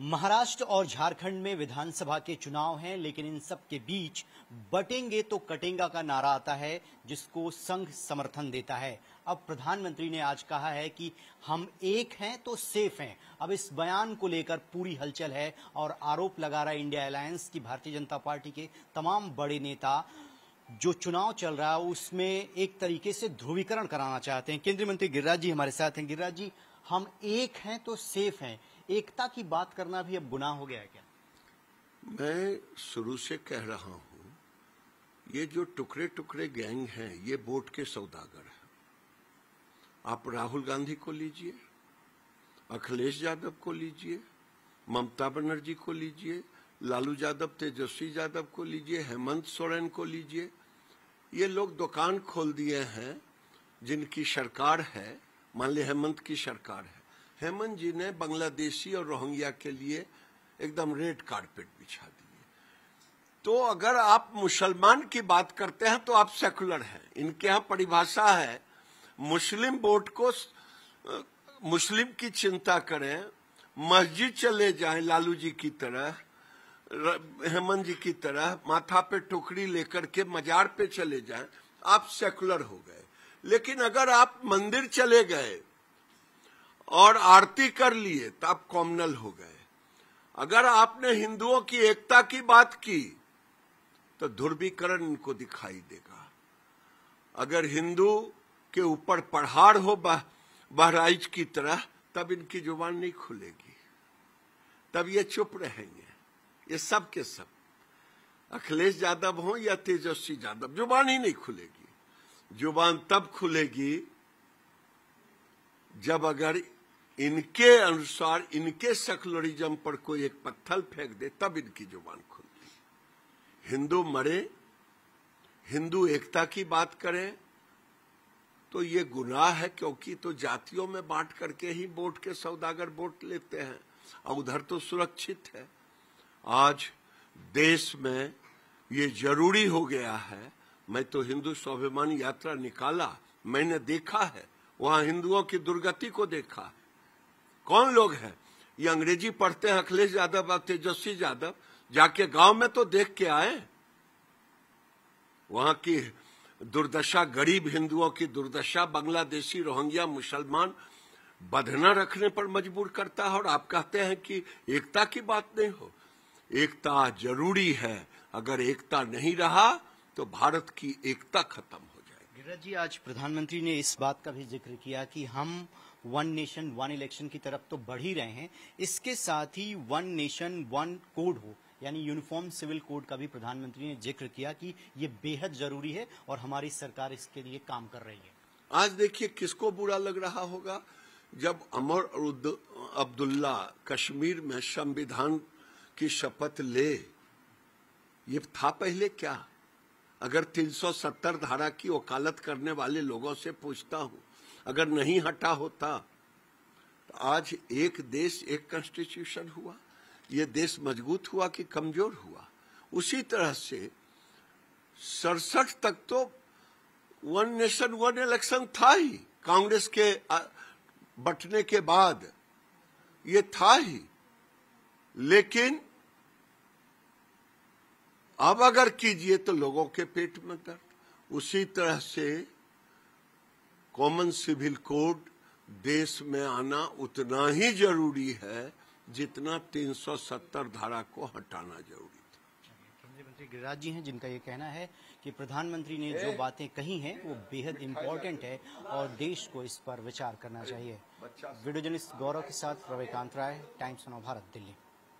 महाराष्ट्र और झारखंड में विधानसभा के चुनाव हैं लेकिन इन सब के बीच बटेंगे तो कटेंगा का नारा आता है जिसको संघ समर्थन देता है अब प्रधानमंत्री ने आज कहा है कि हम एक हैं तो सेफ हैं अब इस बयान को लेकर पूरी हलचल है और आरोप लगा रहा है इंडिया अलायंस की भारतीय जनता पार्टी के तमाम बड़े नेता जो चुनाव चल रहा है उसमें एक तरीके से ध्रुवीकरण कराना चाहते हैं केंद्रीय मंत्री गिरिराज जी हमारे साथ हैं गिरिराज जी हम एक हैं तो सेफ हैं एकता की बात करना भी अब गुनाह हो गया है क्या मैं शुरू से कह रहा हूं ये जो टुकड़े टुकड़े गैंग हैं ये वोट के सौदागर हैं आप राहुल गांधी को लीजिए अखिलेश यादव को लीजिए ममता बनर्जी को लीजिए लालू यादव तेजस्वी यादव को लीजिए हेमंत सोरेन को लीजिए ये लोग दुकान खोल दिए हैं जिनकी सरकार है मान ली हेमंत की सरकार है हेमंत जी ने बांग्लादेशी और रोहिंग्या के लिए एकदम रेड कारपेट बिछा दिए तो अगर आप मुसलमान की बात करते हैं तो आप सेकुलर हैं इनके यहां परिभाषा है मुस्लिम वोट को मुस्लिम की चिंता करें मस्जिद चले जाएं लालू जी की तरह हेमंत जी की तरह माथा पे टोकरी लेकर के मजार पे चले जाएं आप सेकुलर हो गए लेकिन अगर आप मंदिर चले गए और आरती कर लिए तब कॉमनल हो गए अगर आपने हिंदुओं की एकता की बात की तो ध्रुवीकरण इनको दिखाई देगा अगर हिंदू के ऊपर पढ़ाड़ हो बहराइच की तरह तब इनकी जुबान नहीं खुलेगी तब ये चुप रहेंगे ये सब के सब अखिलेश यादव हो या तेजस्वी यादव जुबान ही नहीं खुलेगी जुबान तब खुलेगी जब अगर इनके अनुसार इनके सेकुलरिज्म पर कोई एक पत्थर फेंक दे तब इनकी जुबान खुलती हिंदू मरे हिंदू एकता की बात करें तो ये गुनाह है क्योंकि तो जातियों में बांट करके ही वोट के सौदागर वोट लेते हैं और उधर तो सुरक्षित है आज देश में ये जरूरी हो गया है मैं तो हिंदू स्वाभिमान यात्रा निकाला मैंने देखा है वहां हिंदुओं की दुर्गति को देखा है कौन लोग हैं ये अंग्रेजी पढ़ते हैं अखिलेश यादव और तेजस्वी यादव जाके गांव में तो देख के आए वहां की दुर्दशा गरीब हिंदुओं की दुर्दशा बांग्लादेशी रोहिंग्या मुसलमान बधना रखने पर मजबूर करता है और आप कहते हैं कि एकता की बात नहीं हो एकता जरूरी है अगर एकता नहीं रहा तो भारत की एकता खत्म हो नीरज जी आज प्रधानमंत्री ने इस बात का भी जिक्र किया कि हम वन नेशन वन इलेक्शन की तरफ तो बढ़ ही रहे हैं इसके साथ ही वन नेशन वन कोड हो यानी यूनिफॉर्म सिविल कोड का भी प्रधानमंत्री ने जिक्र किया कि ये बेहद जरूरी है और हमारी सरकार इसके लिए काम कर रही है आज देखिए किसको बुरा लग रहा होगा जब अमर अब्दुल्ला कश्मीर में संविधान की शपथ ले ये था पहले क्या अगर 370 धारा की वकालत करने वाले लोगों से पूछता हूं अगर नहीं हटा होता तो आज एक देश एक कॉन्स्टिट्यूशन हुआ ये देश मजबूत हुआ कि कमजोर हुआ उसी तरह से सड़सठ तक तो वन नेशन वन इलेक्शन था ही कांग्रेस के बटने के बाद ये था ही लेकिन अब अगर कीजिए तो लोगों के पेट में दर्द उसी तरह से कॉमन सिविल कोड देश में आना उतना ही जरूरी है जितना 370 धारा को हटाना जरूरी केंद्रीय मंत्री गिरिराज जी हैं जिनका ये कहना है कि प्रधानमंत्री ने जो बातें कही हैं वो बेहद इम्पोर्टेंट है और देश को इस पर विचार करना चाहिए वीडियो गौरव के साथ रविकांत राय टाइम्स ऑफ भारत दिल्ली